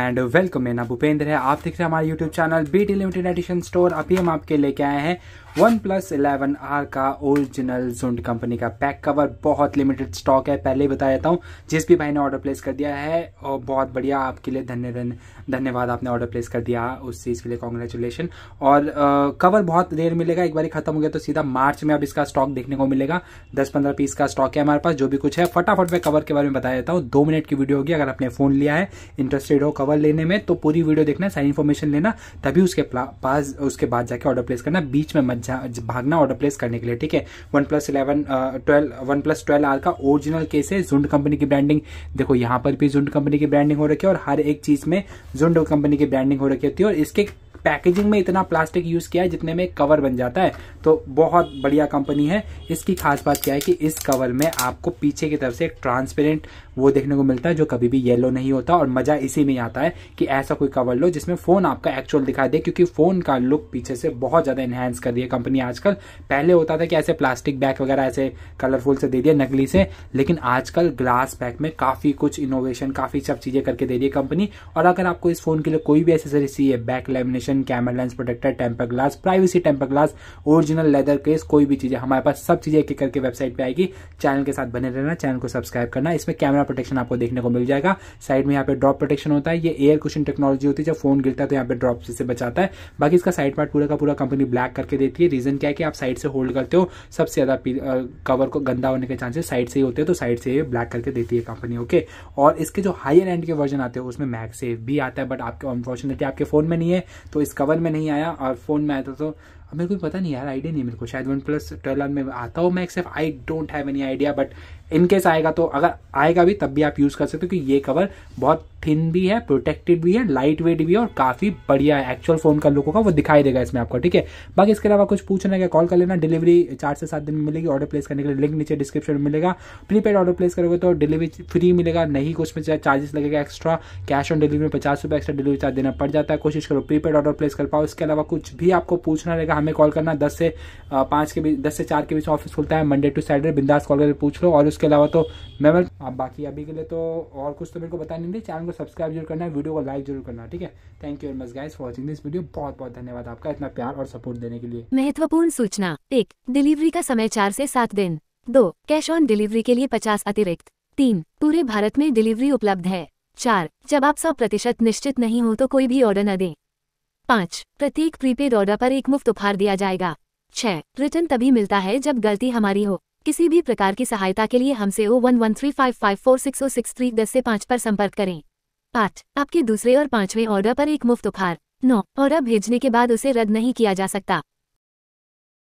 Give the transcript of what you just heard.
and welcome मेरा भूपेंद्र है आप देख रहे हैं हमारे YouTube channel B D limited edition store अभी हम आपके लेके आए हैं वन प्लस इलेवन आर का ओरिजिनल जुंड कंपनी का पैक कवर बहुत लिमिटेड स्टॉक है पहले ही बता देता हूँ जिस भी भाई ने ऑर्डर प्लेस कर दिया है और बहुत बढ़िया आपके लिए धन्य धन्यवाद आपने ऑर्डर प्लेस कर दिया उस चीज़ के लिए कॉन्ग्रेचुलेशन और आ, कवर बहुत देर मिलेगा एक बार खत्म हो गया तो सीधा मार्च में अब इसका स्टॉक देखने को मिलेगा दस पंद्रह पीस का स्टॉक है हमारे पास जो भी कुछ है फटाफट मैं कवर के बारे में बता देता हूँ दो मिनट की वीडियो होगी अगर आपने फ़ोन लिया है इंटरेस्टेड हो कवर लेने में तो पूरी वीडियो देखना सारी इन्फॉर्मेशन लेना तभी उसके पास उसके बाद जाके ऑर्डर प्लेस करना बीच में मत भागना ऑर्डर प्लेस करने के लिए ठीक है OnePlus eleven twelve OnePlus twelve R का ओरिजिनल केस है जुंड कंपनी की ब्रांडिंग देखो यहां पर भी जुंड कंपनी की ब्रांडिंग हो रखी है और हर एक चीज में जुंड कंपनी की ब्रांडिंग हो रखी होती है और इसके पैकेजिंग में इतना प्लास्टिक यूज किया है जितने में कवर बन जाता है तो बहुत बढ़िया कंपनी है इसकी खास बात क्या है कि इस कवर में आपको पीछे की तरफ से एक ट्रांसपेरेंट वो देखने को मिलता है जो कभी भी येलो नहीं होता और मजा इसी में आता है कि ऐसा कोई कवर लो जिसमें फोन आपका एक्चुअल दिखाई दे क्योंकि फोन का लुक पीछे से बहुत ज्यादा एनहेंस कर रही है कंपनी आजकल पहले होता था कि ऐसे प्लास्टिक बैग वगैरह ऐसे कलरफुल से दे दिया नकली से लेकिन आजकल ग्लास बैग में काफी कुछ इनोवेशन काफी सब चीजें करके दे रही है कंपनी और अगर आपको इस फोन के लिए कोई भी एसेसरी चाहिए back lamination protection camera lens protector temper glass privacy temper glass original leather case कोई भी चीज़ें हमारे पास सब चीज़ें एक एक करके वेबसाइट पे आएगी चैनल के साथ बने रहना चैनल को सब्सक्राइब करना इसमें कैमरा प्रोटेक्शन आपको देखने को मिल जाएगा साइड में यहाँ पे ड्रॉप प्रोटेक्शन होता है ये एयर कुशन टेक्नोलॉजी होती है जब फोन गिरता है तो यहाँ पे ड्रॉप से बचाता है बाकी इसका साइड पार्ट पूरा का पूरा कंपनी ब्लैक करके देती है रीजन क्या है कि आप साइड से होल्ड करते हो सबसे ज़्यादा कवर को गंदा होने के चांसेस साइड से ही होते हैं तो साइड से ब्लैक करके देती है कंपनी ओके और इसके जो हायर एंड के वर्जन आते हैं उसमें मैक भी आता है बट आपके अनफॉर्चुनेटली आपके फोन में नहीं है तो इस कवर में नहीं आया और फ़ोन में आया था तो अब मेरे को पता नहीं यार आइडिया नहीं मेरे को शायद वन प्लस ट्वेल्व में आता हो मैं accept I don't have any idea but in case आएगा तो अगर आएगा भी तब भी आप यूज़ कर सकते हो क्योंकि ये कवर बहुत थिन भी है प्रोटेक्टेड भी है लाइट वेट भी है और काफी बढ़िया है एक्चुअल फोन का लोगों का वो दिखाई देगा इसमें आपको ठीक है बाकी इसके अलावा कुछ पूछना है कॉल कर लेना डिलीवरी चार से सात दिन में मिलेगी ऑर्डर प्लेस करने के लिए लिंक नीचे डिस्क्रिप्शन में मिलेगा प्रीपेड ऑर्डर प्लेस करोगे तो डिलीवरी फ्री मिलेगा नहीं कुछ में चार्जेस लगेगा एक्स्ट्रा कैश ऑन डिलीवरी में पचास रुपये एक्स्ट्रा डिलीवरी चार्ज देना पड़ जाता है कोशिश करो प्रीपेड ऑर्डर प्लेस कर पाओ इसके अलावा कुछ भी आपको पूछना रहेगा हमें कॉल करना दस से पांच के बीच दस से चार के बीच ऑफिस खुलता है मंडे टू सैटरडे बिंदास कॉल करके पूछ लो और उसके अलावा तो मैं बाकी अभी के लिए तो और कुछ तो मेरे को बता नहीं चैनल को सब्सक्राइब जरूर करना है वीडियो को लाइक जरूर करना ठीक है thank you very much guys for watching this video बहुत बहुत धन्यवाद आपका इतना प्यार और सपोर्ट देने के लिए महत्वपूर्ण सूचना एक डिलीवरी का समय चार से सात दिन दो कैश ऑन डिलीवरी के लिए पचास अतिरिक्त तीन पूरे भारत में डिलीवरी उपलब्ध है चार जब आप सौ प्रतिशत निश्चित नहीं हो तो कोई भी ऑर्डर न दें पाँच प्रत्येक प्रीपेड ऑर्डर पर एक मुफ्त उपहार दिया जाएगा छह रिटर्न तभी मिलता है जब गलती हमारी हो किसी भी प्रकार की सहायता के लिए हमसे O one one three five five four six O six three दस से पाँच पर संपर्क करें आठ आपके दूसरे और पांचवें ऑर्डर पर एक मुफ्त उपहार नौ ऑर्डर भेजने के बाद उसे रद्द नहीं किया जा सकता